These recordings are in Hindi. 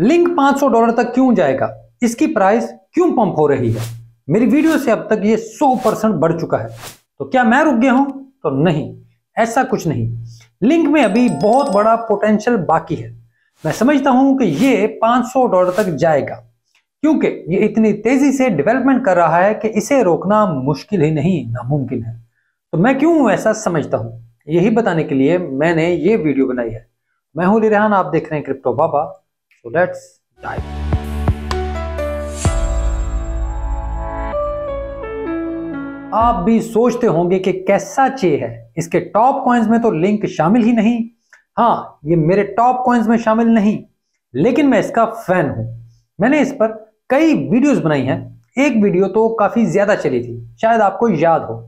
लिंक 500 डॉलर तक क्यों जाएगा इसकी प्राइस क्यों पंप हो रही है मेरी वीडियो से अब तक ये 100 परसेंट बढ़ चुका है तो क्या मैं रुक गया हूं तो नहीं ऐसा कुछ नहीं लिंक में अभी बहुत बड़ा पोटेंशियल बाकी है मैं समझता हूं कि ये 500 डॉलर तक जाएगा क्योंकि ये इतनी तेजी से डेवलपमेंट कर रहा है कि इसे रोकना मुश्किल ही नहीं नामुमकिन है तो मैं क्यों ऐसा समझता हूं यही बताने के लिए मैंने ये वीडियो बनाई है मैं हूं रिहान आप देख रहे हैं crypto Baba So let's dive. आप भी सोचते होंगे कि कैसा चे है इसके टॉप कॉइन्स में तो लिंक शामिल ही नहीं हाँ ये मेरे टॉप कॉइन्स में शामिल नहीं लेकिन मैं इसका फैन हूं मैंने इस पर कई वीडियोस बनाई हैं एक वीडियो तो काफी ज्यादा चली थी शायद आपको याद हो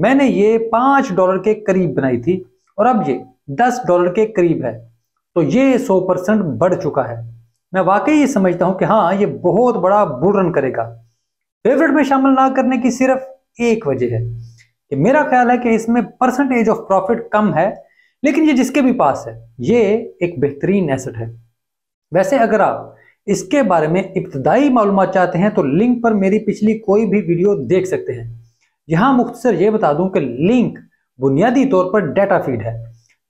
मैंने ये पांच डॉलर के करीब बनाई थी और अब ये दस डॉलर के करीब है तो ये 100 परसेंट बढ़ चुका है मैं वाकई ये समझता हूं कि हाँ ये बहुत बड़ा बुल रन करेगा फेवरेट में शामिल ना करने की सिर्फ एक वजह है कि मेरा ख्याल है कि इसमें परसेंटेज ऑफ प्रॉफिट कम है लेकिन ये जिसके भी पास है ये एक बेहतरीन एसेट है वैसे अगर आप इसके बारे में इब्तदाई मालूम चाहते हैं तो लिंक पर मेरी पिछली कोई भी वीडियो देख सकते हैं यहां मुख्तर यह बता दूं कि लिंक बुनियादी तौर पर डेटा फीड है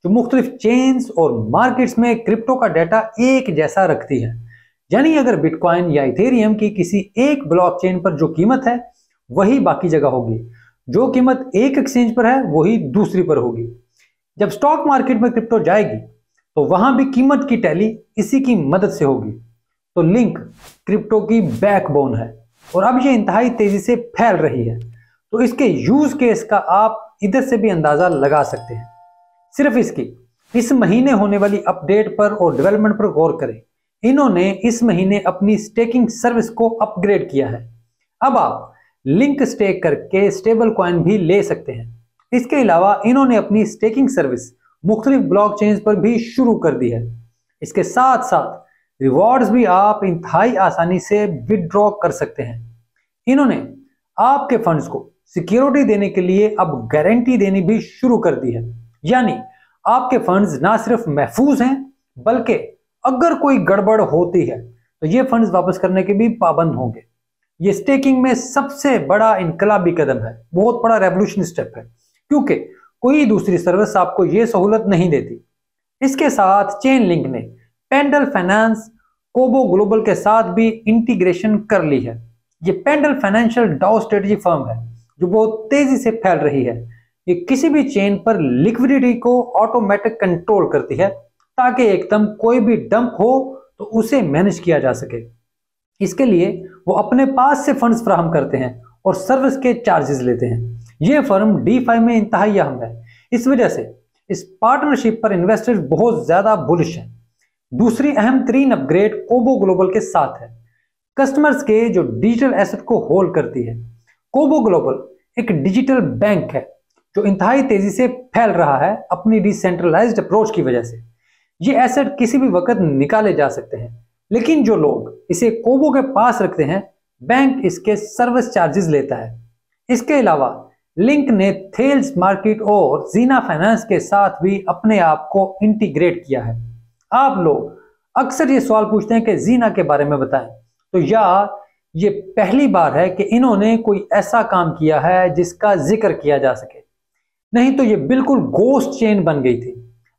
जो मुख्तलिफ चेन्स और मार्केट्स में क्रिप्टो का डाटा एक जैसा रखती है यानी अगर बिटकॉइन या इथेरियम की किसी एक ब्लॉक चेन पर जो कीमत है वही बाकी जगह होगी जो कीमत एक एक्सचेंज पर है वही दूसरी पर होगी जब स्टॉक मार्केट में क्रिप्टो जाएगी तो वहां भी कीमत की टैली इसी की मदद से होगी तो लिंक क्रिप्टो की बैकबोन है और अब ये इंतहाई तेजी से फैल रही है तो इसके यूज केस का आप इधर से भी अंदाजा लगा सकते हैं सिर्फ इसकी इस महीने होने वाली अपडेट पर और डेवलपमेंट पर गौर करें इन्होंने इस महीने अपनी स्टेकिंग सर्विस को अपग्रेड किया है अब आप लिंक स्टेक करके स्टेबल क्वाइन भी ले सकते हैं इसके अलावा इन्होंने अपनी स्टेकिंग सर्विस मुख्तलिफ ब्लॉक चेंज पर भी शुरू कर दी है इसके साथ साथ रिवॉर्ड्स भी आप इंतहाई आसानी से विदड्रॉ कर सकते हैं इन्होंने आपके फंड्स को सिक्योरिटी देने के लिए अब गारंटी देनी भी शुरू कर दी है यानी आपके फंड्स ना सिर्फ महफूज हैं बल्कि अगर कोई गड़बड़ होती है तो ये फंड्स वापस करने के भी पाबंद होंगे ये स्टेकिंग में सबसे बड़ा इनकलाबी कदम है बहुत बड़ा रेवोल्यूशन स्टेप है क्योंकि कोई दूसरी सर्विस आपको ये सहूलत नहीं देती इसके साथ चेन लिंक ने पेंडल फाइनेंस कोबो ग्लोबल के साथ भी इंटीग्रेशन कर ली है ये Pendle financial DAO strategy firm है जो बहुत तेजी से फैल रही है ये किसी भी चेन पर लिक्विडिटी को ऑटोमेटिक कंट्रोल करती है ताकि एकदम कोई भी डंप हो तो उसे मैनेज किया जा सके इसके लिए वो अपने पास से फंड्स फ्राहम करते हैं और सर्विस के चार्जेस लेते हैं ये फर्म डी फाइव में इंतहाई अहम है इस वजह से इस पार्टनरशिप पर इन्वेस्टर्स बहुत ज़्यादा बुलिश हैं दूसरी अहम तरीन अपग्रेड कोबो ग्लोबल के साथ है कस्टमर्स के जो डिजिटल एसेट को होल्ड करती है कोबो ग्लोबल एक डिजिटल बैंक है जो इंतहाई तेजी से फैल रहा है अपनी डिसेंट्रलाइज अप्रोच की वजह से ये एसेट किसी भी वक्त निकाले जा सकते हैं लेकिन जो लोग इसे कोबो के पास रखते हैं बैंक इसके सर्विस चार्जेस लेता है इसके अलावा लिंक ने थेल्स मार्केट और जीना फाइनेंस के साथ भी अपने आप को इंटीग्रेट किया है आप लोग अक्सर ये सवाल पूछते हैं कि जीना के बारे में बताएं तो या ये पहली बार है कि इन्होंने कोई ऐसा काम किया है जिसका जिक्र किया जा सके नहीं तो ये बिल्कुल गोस्ट चेन बन गई थी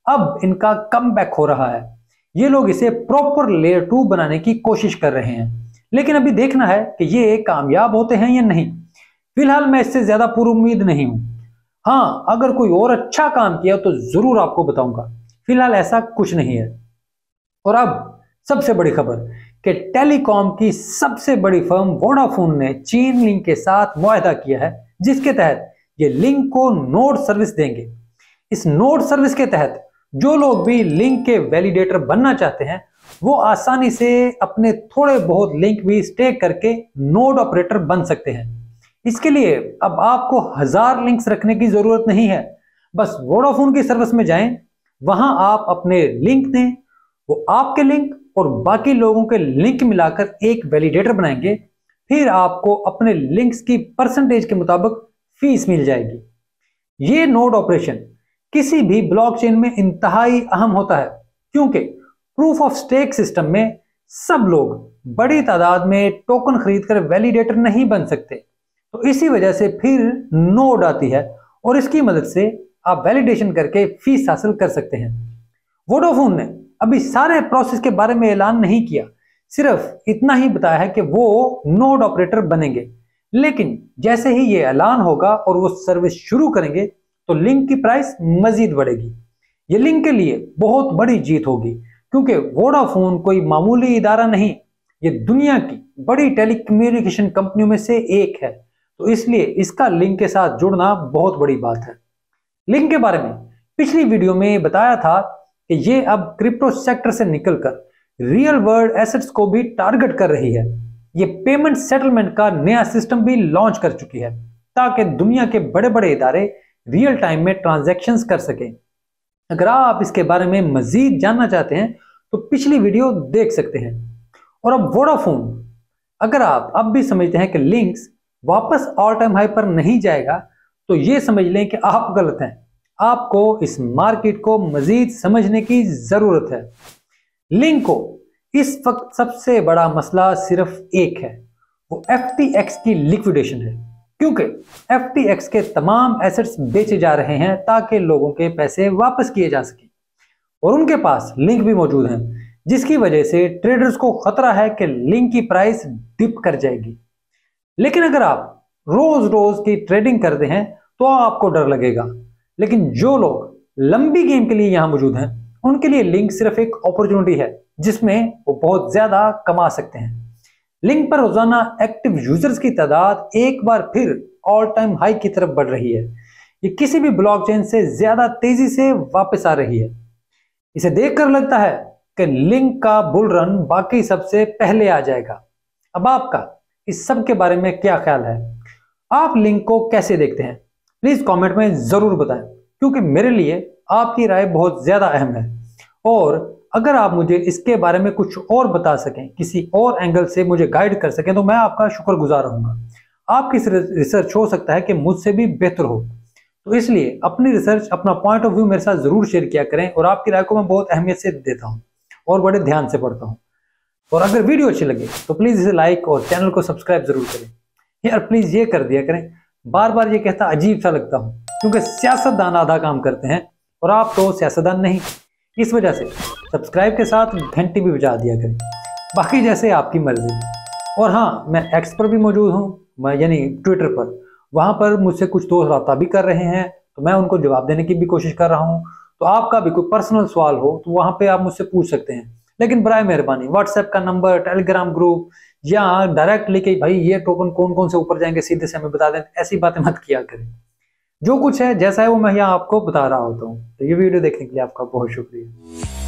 अब इनका कम हो रहा है ये लोग इसे प्रॉपर लेयर टू बनाने की कोशिश कर रहे हैं लेकिन अभी देखना है कि ये कामयाब होते हैं या नहीं फिलहाल मैं इससे ज्यादा पूर्व उम्मीद नहीं हूं हाँ अगर कोई और अच्छा काम किया तो जरूर आपको बताऊंगा फिलहाल ऐसा कुछ नहीं है और अब सबसे बड़ी खबर कि टेलीकॉम की सबसे बड़ी फर्म वोडाफोन ने चीन लिंक के साथ मुहिदा किया है जिसके तहत ये लिंक को नोड सर्विस देंगे इस नोड सर्विस के तहत जो लोग भी लिंक के वैलिडेटर बनना चाहते हैं वो आसानी से अपने थोड़े बहुत लिंक भी स्टेक करके नोड ऑपरेटर बन सकते हैं इसके लिए अब आपको हजार लिंक्स रखने की जरूरत नहीं है बस वोडाफोन की सर्विस में जाएं वहां आप अपने लिंक दें वो आपके लिंक और बाकी लोगों के लिंक मिलाकर एक वैलिडेटर बनाएंगे फिर आपको अपने लिंक्स की परसेंटेज के मुताबिक फीस मिल जाएगी ये नोड ऑपरेशन किसी भी ब्लॉकचेन में इंतहाई अहम होता है क्योंकि प्रूफ ऑफ स्टेक सिस्टम में सब लोग बड़ी तादाद में टोकन खरीदकर वैलिडेटर नहीं बन सकते तो इसी वजह से फिर नोड आती है और इसकी मदद से आप वैलिडेशन करके फीस हासिल कर सकते हैं वोडोफोन ने अभी सारे प्रोसेस के बारे में ऐलान नहीं किया सिर्फ इतना ही बताया है कि वो नोड ऑपरेटर बनेंगे लेकिन जैसे ही ये ऐलान होगा और वो सर्विस शुरू करेंगे तो लिंक की प्राइस मजीद बढ़ेगी ये लिंक के लिए बहुत बड़ी जीत होगी क्योंकि वोडाफोन कोई मामूली इदारा नहीं ये दुनिया की बड़ी टेलीकम्युनिकेशन कंपनियों में से एक है तो इसलिए इसका लिंक के साथ जुड़ना बहुत बड़ी बात है लिंक के बारे में पिछली वीडियो में बताया था कि ये अब क्रिप्टो सेक्टर से निकलकर रियल वर्ल्ड एसेट्स को भी टारगेट कर रही है ये पेमेंट सेटलमेंट का नया सिस्टम भी लॉन्च कर चुकी है ताकि दुनिया के बड़े बड़े इदारे रियल टाइम में ट्रांजेक्शन कर सकें अगर आप इसके बारे में मजीद जानना चाहते हैं तो पिछली वीडियो देख सकते हैं और अब वोडाफोन अगर आप अब भी समझते हैं कि लिंक्स वापस ऑल टाइम हाई पर नहीं जाएगा तो ये समझ लें कि आप गलत हैं आपको इस मार्केट को मजीद समझने की ज़रूरत है लिंक को इस वक्त सबसे बड़ा मसला सिर्फ एक है वो एफ की लिक्विडेशन है क्योंकि एफ के तमाम एसेट्स बेचे जा रहे हैं ताकि लोगों के पैसे वापस किए जा सके और उनके पास लिंक भी मौजूद हैं जिसकी वजह से ट्रेडर्स को खतरा है कि लिंक की प्राइस डिप कर जाएगी लेकिन अगर आप रोज रोज की ट्रेडिंग करते हैं तो आपको डर लगेगा लेकिन जो लोग लंबी गेम के लिए यहां मौजूद हैं उनके लिए लिंक सिर्फ एक अपॉर्चुनिटी है जिसमें वो बहुत ज्यादा कमा सकते हैं लिंक पर रोजाना एक्टिव यूजर्स की तादाद एक बार फिर ऑल टाइम हाई की तरफ बढ़ रही है ये किसी भी ब्लॉकचेन से ज्यादा तेजी से वापस आ रही है इसे देखकर लगता है कि लिंक का बुल रन बाकी सबसे पहले आ जाएगा अब आपका इस सब के बारे में क्या ख्याल है आप लिंक को कैसे देखते हैं प्लीज कमेंट में जरूर बताएं क्योंकि मेरे लिए आपकी राय बहुत ज़्यादा अहम है और अगर आप मुझे इसके बारे में कुछ और बता सकें किसी और एंगल से मुझे गाइड कर सकें तो मैं आपका शुक्रगुजार रहूंगा आपकी रिसर्च हो सकता है कि मुझसे भी बेहतर हो तो इसलिए अपनी रिसर्च अपना पॉइंट ऑफ व्यू मेरे साथ ज़रूर शेयर किया करें और आपकी राय को मैं बहुत अहमियत से देता हूँ और बड़े ध्यान से पढ़ता हूँ और अगर वीडियो अच्छी लगे तो प्लीज़ इसे लाइक और चैनल को सब्सक्राइब ज़रूर करें यार प्लीज़ ये कर दिया करें बार बार ये कहता अजीब सा लगता हूँ क्योंकि सियासतदान आधा काम करते हैं और आप तो सियासतदान नहीं इस वजह से सब्सक्राइब के साथ घंटी भी बजा दिया करें बाकी जैसे आपकी मर्जी और हाँ मैं एक्स पर भी मौजूद हूँ यानी ट्विटर पर वहाँ पर मुझसे कुछ दोस्त रबता भी कर रहे हैं तो मैं उनको जवाब देने की भी कोशिश कर रहा हूँ तो आपका भी कोई पर्सनल सवाल हो तो वहाँ पर आप मुझसे पूछ सकते हैं लेकिन बर मेहरबानी व्हाट्सएप का नंबर टेलीग्राम ग्रुप या डायरेक्ट लेके भाई ये टोकन कौन कौन से ऊपर जाएंगे सीधे से हमें बता दें ऐसी बातें मत किया करें जो कुछ है जैसा है वो मैं यहाँ आपको बता रहा होता हूँ तो ये वीडियो देखने के लिए आपका बहुत शुक्रिया